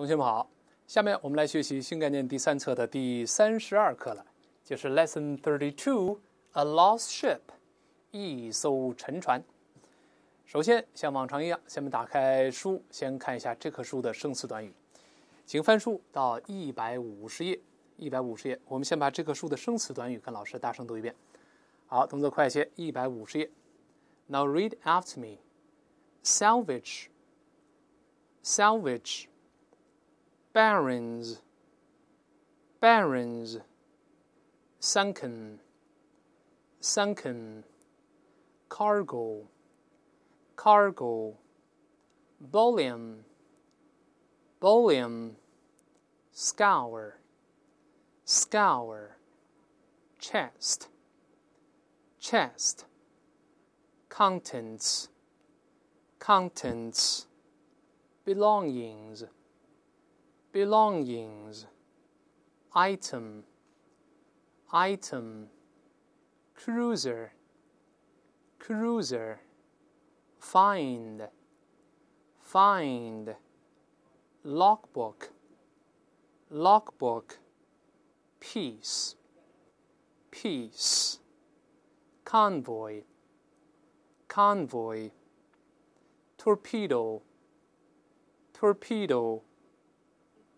同学们好，下面我们来学习新概念第三册的第三十二课了，就是 Lesson Thirty Two A Lost Ship，一艘沉船。首先像往常一样，下面打开书，先看一下这棵树的生词短语。请翻书到一百五十页，一百五十页。我们先把这棵树的生词短语跟老师大声读一遍。好，动作快一些，一百五十页。Now read after me. Salvage. Salvage. barrens, barrens, sunken, sunken, cargo, cargo, bullion, bullion, scour, scour, chest, chest, contents, contents, belongings belongings, item, item, cruiser, cruiser, find, find, logbook, logbook, peace, peace, convoy, convoy, torpedo, torpedo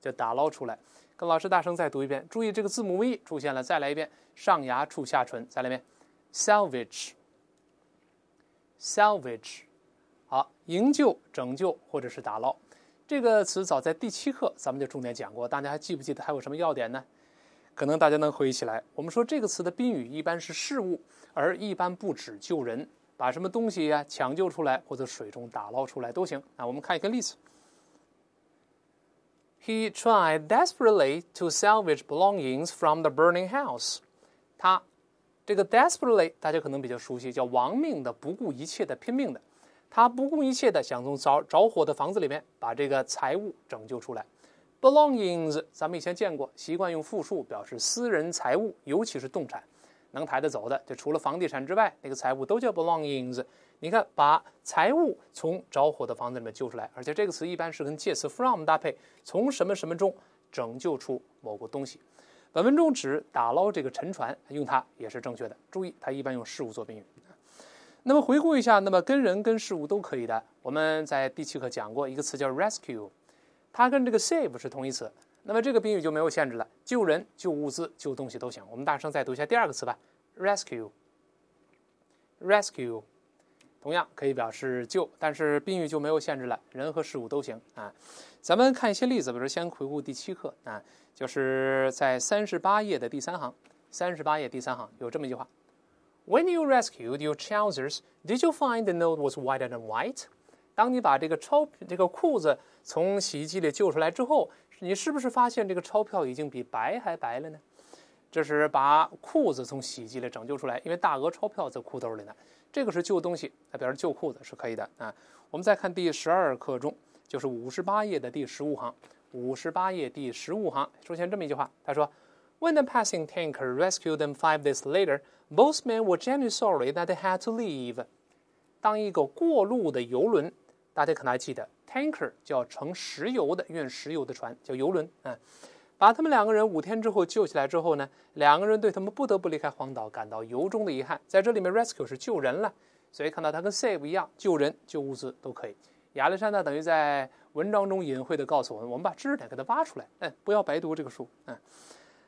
就打捞出来，跟老师大声再读一遍。注意这个字母 v 出现了，再来一遍。上牙触下唇，再来一遍。salvage，salvage，好，营救、拯救或者是打捞这个词，早在第七课咱们就重点讲过。大家还记不记得还有什么要点呢？可能大家能回忆起来。我们说这个词的宾语一般是事物，而一般不指救人，把什么东西呀抢救出来或者水中打捞出来都行。啊，我们看一个例子。He tried desperately to salvage belongings from the burning house. 他这个 desperately 大家可能比较熟悉，叫亡命的、不顾一切的、拼命的。他不顾一切的想从着着火的房子里面把这个财物拯救出来。Belongings 咱们以前见过，习惯用复数表示私人财物，尤其是动产，能抬得走的，就除了房地产之外，那个财物都叫 belongings。你看，把财物从着火的房子里面救出来，而且这个词一般是跟介词 from 搭配，从什么什么中拯救出某个东西。本文中指打捞这个沉船，用它也是正确的。注意，它一般用事物做宾语。那么回顾一下，那么跟人跟事物都可以的。我们在第七课讲过一个词叫 rescue，它跟这个 save 是同义词。那么这个宾语就没有限制了，救人、救物资、救东西都行。我们大声再读一下第二个词吧，rescue，rescue。同样可以表示旧，但是宾语就没有限制了，人和事物都行啊。咱们看一些例子，比如先回顾第七课啊，就是在三十八页的第三行，三十八页第三行有这么一句话：When you rescued your trousers, did you find the note was whiter than white？当你把这个钞、这个裤子从洗衣机里救出来之后，你是不是发现这个钞票已经比白还白了呢？这是把裤子从洗衣机里拯救出来，因为大额钞票在裤兜里呢。这个是旧东西，它表示旧裤子是可以的啊。我们再看第十二课中，就是五十八页的第十五行，五十八页第十五行出现这么一句话，他说：“When the passing tanker rescued them five days later, both men were genuinely sorry that they had to leave。”当一个过路的游轮，大家可能还记得，tanker 叫乘石油的、运石油的船叫游轮啊。把他们两个人五天之后救起来之后呢，两个人对他们不得不离开荒岛感到由衷的遗憾。在这里面，rescue 是救人了，所以看到它跟 save 一样，救人、救物资都可以。亚历山大等于在文章中隐晦的告诉我们，我们把知识点给它挖出来，哎，不要白读这个书。嗯，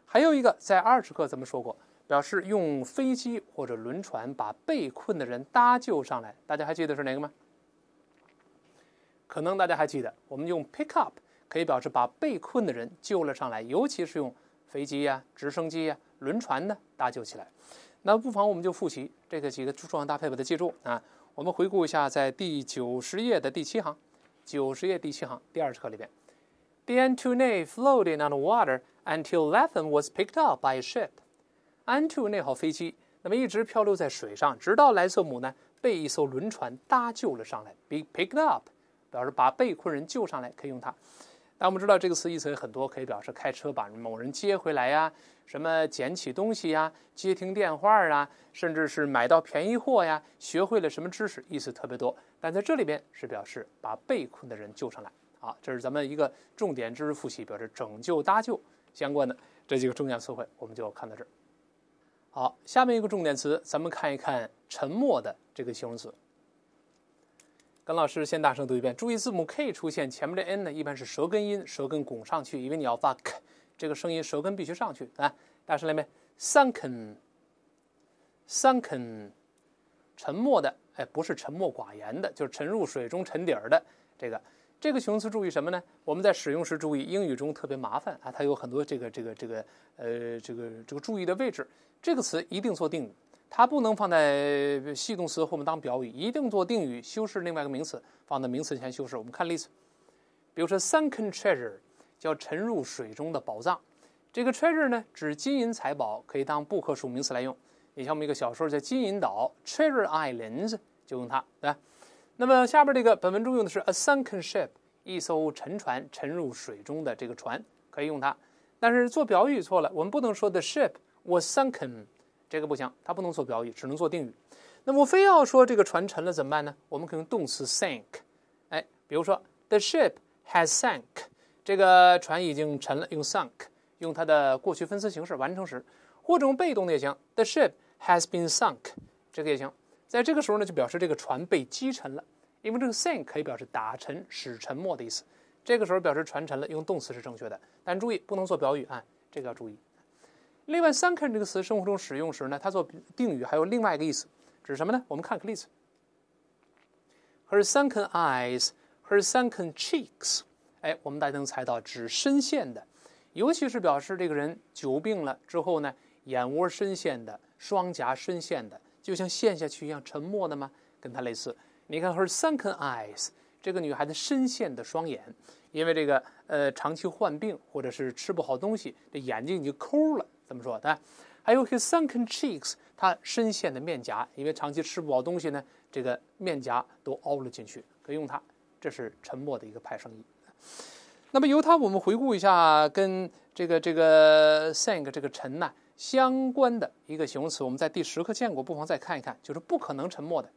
还有一个在《二十课咱们说过，表示用飞机或者轮船把被困的人搭救上来。大家还记得是哪个吗？可能大家还记得，我们用 pick up。可以表示把被困的人救了上来，尤其是用飞机呀、直升机呀、轮船呢搭救起来。那不妨我们就复习这个几个重要搭配，把它记住啊。我们回顾一下，在第九十页的第七行，九十页第七行第二十课里边，the Antonae floated on the water until Latham was picked up by a ship. Antonae 号飞机那么一直漂流在水上，直到莱瑟姆呢被一艘轮船搭救了上来。Be picked up 表示把被困人救上来，可以用它。那我们知道这个词意思有很多，可以表示开车把某人接回来呀，什么捡起东西呀，接听电话啊，甚至是买到便宜货呀，学会了什么知识，意思特别多。但在这里边是表示把被困的人救上来。好，这是咱们一个重点知识复习，表示拯救、搭救相关的这几个重点词汇，我们就看到这儿。好，下面一个重点词，咱们看一看“沉默”的这个形容词。跟老师先大声读一遍，注意字母 k 出现前面的 n 呢，一般是舌根音，舌根拱上去，因为你要发 k 这个声音，舌根必须上去。来，大声来，没？sunken，sunken，沉默的，哎，不是沉默寡言的，就是沉入水中、沉底儿的这个。这个形容词注意什么呢？我们在使用时注意，英语中特别麻烦啊，它有很多这个、这个、这个，呃，这个、这个注意的位置。这个词一定做定语。它不能放在系动词后面当表语，一定做定语修饰另外一个名词，放在名词前修饰。我们看例子，比如说 “sunken treasure” 叫沉入水中的宝藏，这个 treasure 呢指金银财宝，可以当不可数名词来用。你像我们一个小说叫《金银岛》，Treasure Islands 就用它，对吧？那么下边这个本文中用的是 a sunken ship，一艘沉船，沉入水中的这个船可以用它，但是做表语错了。我们不能说 the ship was sunken。这个不行，它不能做表语，只能做定语。那么非要说这个船沉了怎么办呢？我们可用动词 s a n k 哎，比如说 the ship has s a n k 这个船已经沉了，用 sunk，用它的过去分词形式完成时，或者用被动的也行，the ship has been sunk，这个也行。在这个时候呢，就表示这个船被击沉了，因为这个 s a n k 可以表示打沉、使沉没的意思。这个时候表示船沉了，用动词是正确的，但注意不能做表语啊，这个要注意。另外，sunken 这个词生活中使用时呢，它做定语还有另外一个意思，指什么呢？我们看个例子：her sunken eyes, her sunken cheeks。哎，我们大家能猜到，指深陷的，尤其是表示这个人久病了之后呢，眼窝深陷的，双颊深陷的，就像陷下去一样，沉默的吗？跟它类似。你看，her sunken eyes，这个女孩子深陷的双眼，因为这个呃长期患病或者是吃不好东西，这眼睛已经抠了。怎么说？哎，还有 his sunken cheeks，他深陷的面颊，因为长期吃不饱东西呢，这个面颊都凹了进去。可以用它，这是沉默的一个派生意。那么由它，我们回顾一下跟这个这个 s a n k 这个沉呐相关的一个形容词，我们在第十课见过，不妨再看一看，就是不可能沉默的。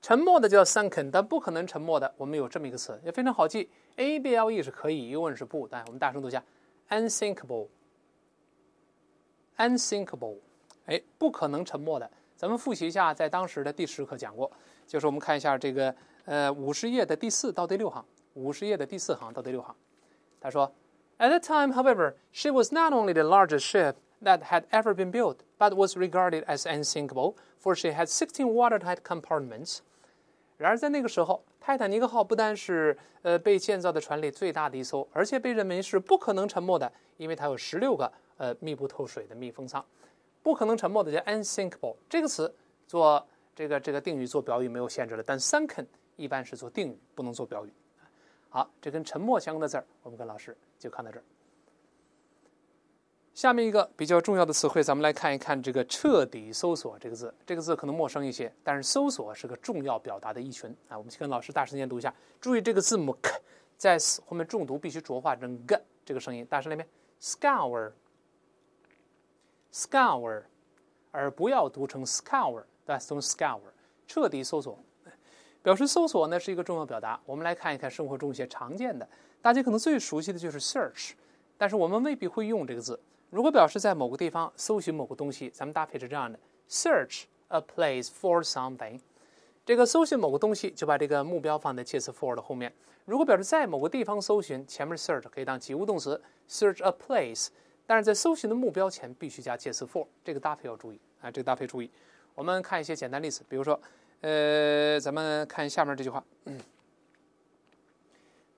沉默的叫 sunken，但不可能沉默的，我们有这么一个词，也非常好记，able 是可以，疑问是不。但我们大声读一下。unthinkable。unthinkable，哎，不可能沉默的。咱们复习一下，在当时的第十课讲过，就是我们看一下这个呃五十页的第四到第六行，五十页的第四行到第六行，他说，At that time, however, she was not only the largest ship that had ever been built, but was regarded as unsinkable, for she had sixteen watertight compartments. 然而在那个时候，泰坦尼克号不单是呃被建造的船里最大的一艘，而且被认为是不可能沉没的，因为它有十六个呃密不透水的密封舱，不可能沉没的叫 unsinkable 这个词做这个这个定语做表语没有限制了，但 sunk e n 一般是做定语，不能做表语。好，这跟沉没相关的字儿，我们跟老师就看到这儿。下面一个比较重要的词汇，咱们来看一看这个“彻底搜索”这个字。这个字可能陌生一些，但是“搜索”是个重要表达的一群啊。我们跟老师大声念读一下，注意这个字母 k 在后面重读，必须浊化成 g 这个声音，大声那边 “scour”，“scour”，而不要读成 “scour”，对，从 s c o u r 彻底搜索。表示搜索呢是一个重要表达。我们来看一看生活中一些常见的，大家可能最熟悉的就是 “search”。但是我们未必会用这个字。如果表示在某个地方搜寻某个东西，咱们搭配是这样的：search a place for something。这个搜寻某个东西，就把这个目标放在介词 for 的后面。如果表示在某个地方搜寻，前面 search 可以当及物动词，search a place。但是在搜寻的目标前必须加介词 for，这个搭配要注意啊！这个搭配注意。我们看一些简单例子，比如说，呃，咱们看下面这句话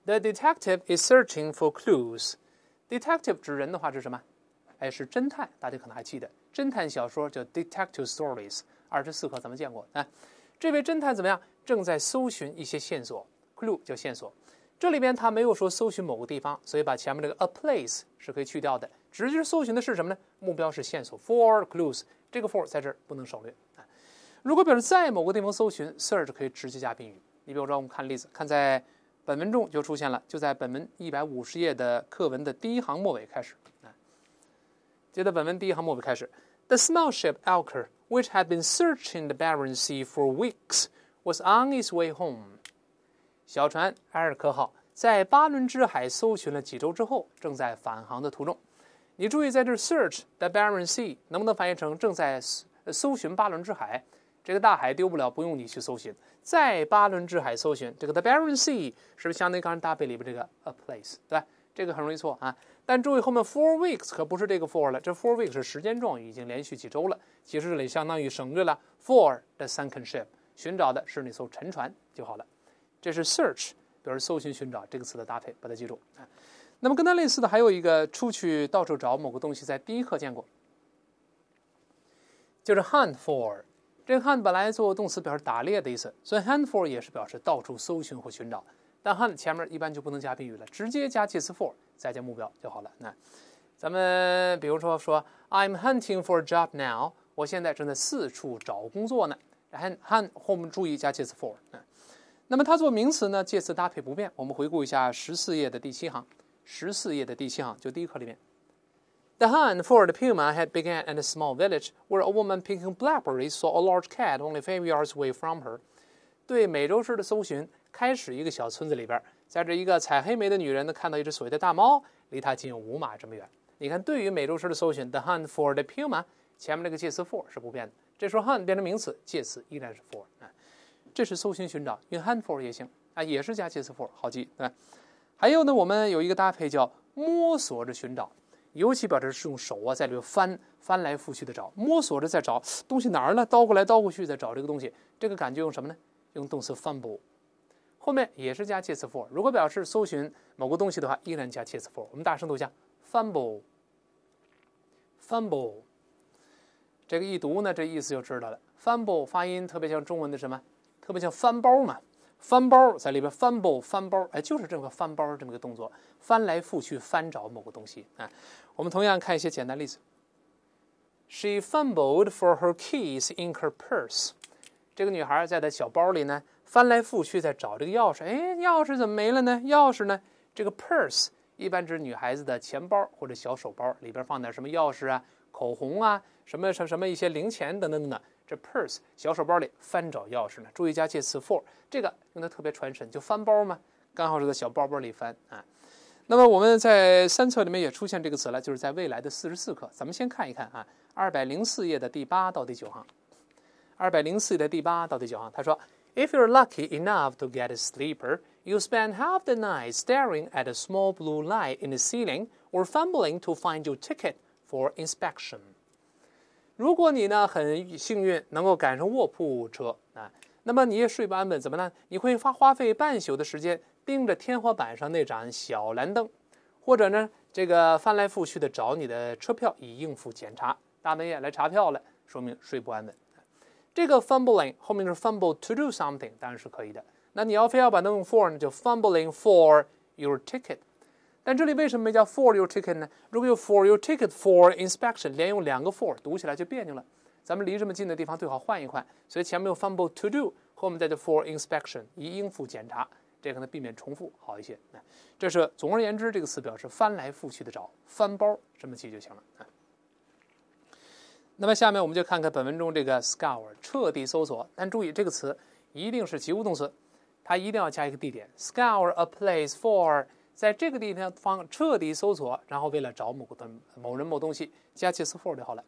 ：The detective is searching for clues。Detective 指人的话是什么？哎，是侦探。大家可能还记得侦探小说叫 Detective Stories，二十四课咱们见过啊。这位侦探怎么样？正在搜寻一些线索，clue 叫线索。这里边他没有说搜寻某个地方，所以把前面这个 a place 是可以去掉的。直接搜寻的是什么呢？目标是线索，for clues。这个 for 在这儿不能省略啊。如果表示在某个地方搜寻，search 可以直接加宾语。你比如说，我们看例子，看在。本文中就出现了，就在本文一百五十页的课文的第一行末尾开始啊。接着本文第一行末尾开始，The small ship Elker, which had been searching the barren sea for weeks, was on i t s way home。小船埃尔克号在巴伦支海搜寻了几周之后，正在返航的途中。你注意在这 search the barren sea 能不能翻译成正在搜寻巴伦支海？这个大海丢不了，不用你去搜寻。在巴伦支海搜寻，这个 The Barren Sea 是不是相当于刚才搭配里边这个 a place，对吧？这个很容易错啊。但注意后面 four weeks 可不是这个 for 了，这 four weeks 是时间状语，已经连续几周了。其实这里相当于省略了 for the sunken ship，寻找的是那艘沉船就好了。这是 search，表示搜寻、寻找这个词的搭配，把它记住啊。那么跟它类似的还有一个，出去到处找某个东西，在第一课见过，就是 hunt for。这个 hunt 本来做动词表示打猎的意思，所以 hunt for 也是表示到处搜寻或寻找。但 hunt 前面一般就不能加宾语了，直接加介词 for，再加目标就好了。那咱们比如说说，I'm hunting for a job now。我现在正在四处找工作呢。h u n hunt，后面注意加介词 for。那么它做名词呢，介词搭配不变。我们回顾一下十四页的第七行，十四页的第七行就第一课里面。The hunt for the Puma had b e g u n in a small village where a woman picking blackberries saw a large cat only i v e yards away from her。对美洲狮的搜寻开始一个小村子里边，在这一个采黑莓的女人呢，看到一只所谓的大猫，离她仅有五码这么远。你看，对于美洲狮的搜寻，The hunt for the Puma，前面这个介词 for 是不变的，这时候 hunt 变成名词，介词依然是 for 啊。这是搜寻寻找，用 hunt for 也行啊，也是加介词 for，好记对吧？还有呢，我们有一个搭配叫摸索着寻找。尤其表示是用手啊，在里边翻翻来覆去的找，摸索着在找东西哪儿呢？倒过来倒过去在找这个东西，这个感觉用什么呢？用动词 fumble，后面也是加介词 for。如果表示搜寻某个东西的话，依然加介词 for。我们大声读一下：fumble，fumble。这个一读呢，这意思就知道了。fumble 发音特别像中文的什么？特别像翻包嘛，翻包在里边翻包翻包，哎，就是这么翻包这么个动作，翻来覆去翻找某个东西啊。我们同样看一些简单例子。She fumbled for her keys in her purse。这个女孩在她小包里呢，翻来覆去在找这个钥匙。哎，钥匙怎么没了呢？钥匙呢？这个 purse 一般指女孩子的钱包或者小手包，里边放点什么钥匙啊、口红啊、什么什么什么一些零钱等等等。等。这 purse 小手包里翻找钥匙呢？注意加介词 for，这个用的特别传神，就翻包嘛，刚好是在小包包里翻啊。那么我们在三册里面也出现这个词了，就是在未来的四十四课。咱们先看一看啊，二百零四页的第八到第九行，二百零四页的第八到第九行，他说：“If you're lucky enough to get a sleeper, you spend half the night staring at a small blue light in the ceiling or fumbling to find your ticket for inspection。”如果你呢很幸运能够赶上卧铺车啊，那么你也睡不安稳，怎么呢？你会花花费半宿的时间。盯着天花板上那盏小蓝灯，或者呢，这个翻来覆去的找你的车票以应付检查。大半夜来查票了，说明睡不安稳。这个 fumbling 后面是 fumble to do something，当然是可以的。那你要非要把它用 for 呢，就 fumbling for your ticket。但这里为什么没叫 for your ticket 呢？如果有 for your ticket for inspection，连用两个 for 读起来就别扭了。咱们离这么近的地方最好换一换，所以前面用 fumble to do，后面再叫 for inspection 以应付检查。这可能避免重复，好一些。这是总而言之，这个词表示翻来覆去的找，翻包这么记就行了。那么下面我们就看看本文中这个 scour，彻底搜索。但注意，这个词一定是及物动词，它一定要加一个地点。scour a place for，在这个地方放彻底搜索，然后为了找某的某人某东西，加介词 for 就好了。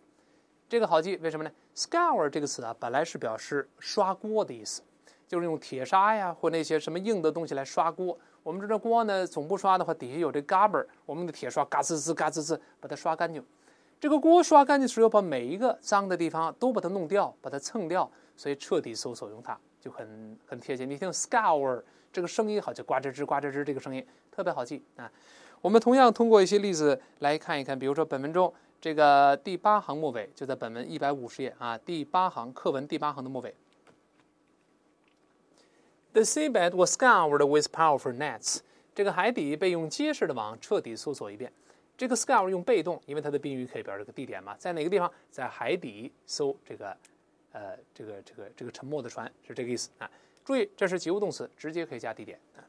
这个好记，为什么呢？scour 这个词啊，本来是表示刷锅的意思。就是用铁砂呀，或那些什么硬的东西来刷锅。我们这锅呢，总不刷的话，底下有这嘎巴儿。我们的铁刷嘎吱吱、嘎吱吱，把它刷干净。这个锅刷干净的时候，把每一个脏的地方都把它弄掉，把它蹭掉。所以彻底搜索用它就很很贴切。你听，scour 这个声音，好就呱吱吱、呱吱吱，这个声音特别好记啊。我们同样通过一些例子来看一看，比如说本文中这个第八行末尾，就在本文一百五十页啊，第八行课文第八行的末尾。The seabed was scoured with powerful nets。这个海底被用结实的网彻底搜索一遍。这个 scour 用被动，因为它的宾语可以表示个地点嘛，在哪个地方？在海底搜这个，呃，这个这个这个沉没的船是这个意思啊。注意，这是及物动词，直接可以加地点啊。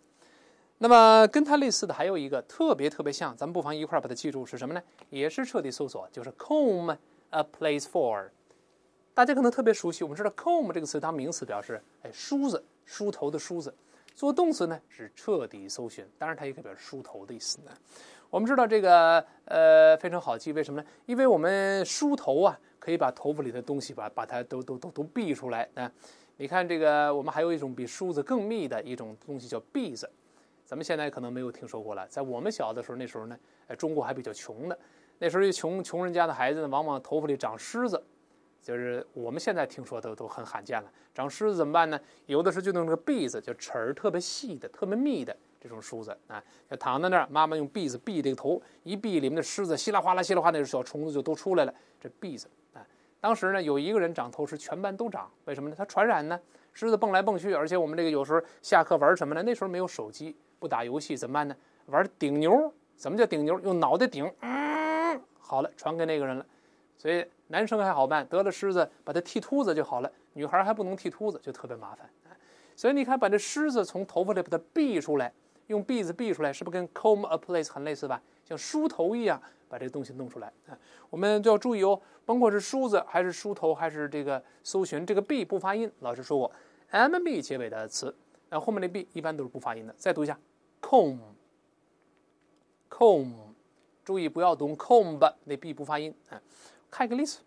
那么跟它类似的还有一个特别特别像，咱们不妨一块儿把它记住是什么呢？也是彻底搜索，就是 comb a place for。大家可能特别熟悉，我们知道 comb 这个词当名词表示，哎，梳子。梳头的梳子，做动词呢是彻底搜寻，当然它也可以表示梳头的意思。我们知道这个呃非常好记，为什么呢？因为我们梳头啊，可以把头发里的东西把把它都都都都篦出来啊。你看这个，我们还有一种比梳子更密的一种东西叫篦子，咱们现在可能没有听说过了。在我们小的时候，那时候呢，中国还比较穷的，那时候穷穷人家的孩子呢，往往头发里长虱子。就是我们现在听说都都很罕见了，长虱子怎么办呢？有的时候就用这个篦子，就齿儿特别细的、特别密的这种梳子啊，就躺在那儿，妈妈用篦子篦这个头，一篦里面的虱子稀里哗啦、稀里哗，那种小虫子就都出来了。这篦子啊，当时呢有一个人长头虱，全班都长，为什么呢？它传染呢，虱子蹦来蹦去，而且我们这个有时候下课玩什么呢？那时候没有手机，不打游戏怎么办呢？玩顶牛，怎么叫顶牛？用脑袋顶，嗯，好了，传给那个人了，所以。男生还好办，得了虱子，把它剃秃子就好了。女孩还不能剃秃子，就特别麻烦。所以你看，把这虱子从头发里把它 B 出来，用 B 子 B 出来，是不是跟 comb a place 很类似吧？像梳头一样把这东西弄出来。我们就要注意哦，甭管是梳子，还是梳头，还是这个搜寻，这个 B 不发音。老师说过，M B 结尾的词，那后面的 B 一般都是不发音的。再读一下，comb，comb，注意不要读 comb 那 B 不发音，啊。看一个例子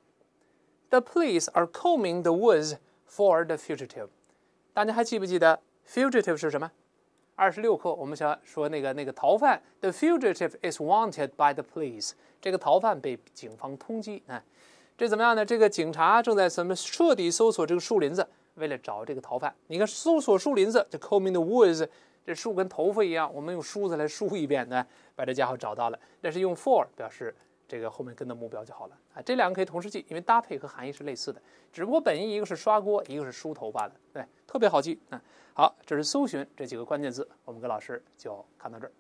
，The police are combing the woods for the fugitive。大家还记不记得 fugitive 是什么？二十六课我们想说那个那个逃犯。The fugitive is wanted by the police。这个逃犯被警方通缉啊。这怎么样呢？这个警察正在什么彻底搜索这个树林子，为了找这个逃犯。你看搜索树林子，这 combing the woods。这树跟头发一样，我们用梳子来梳一遍，呢，把这家伙找到了。但是用 for 表示。这个后面跟的目标就好了啊，这两个可以同时记，因为搭配和含义是类似的，只不过本意一个是刷锅，一个是梳头罢了，对，特别好记啊。好，这是搜寻这几个关键字，我们跟老师就看到这儿。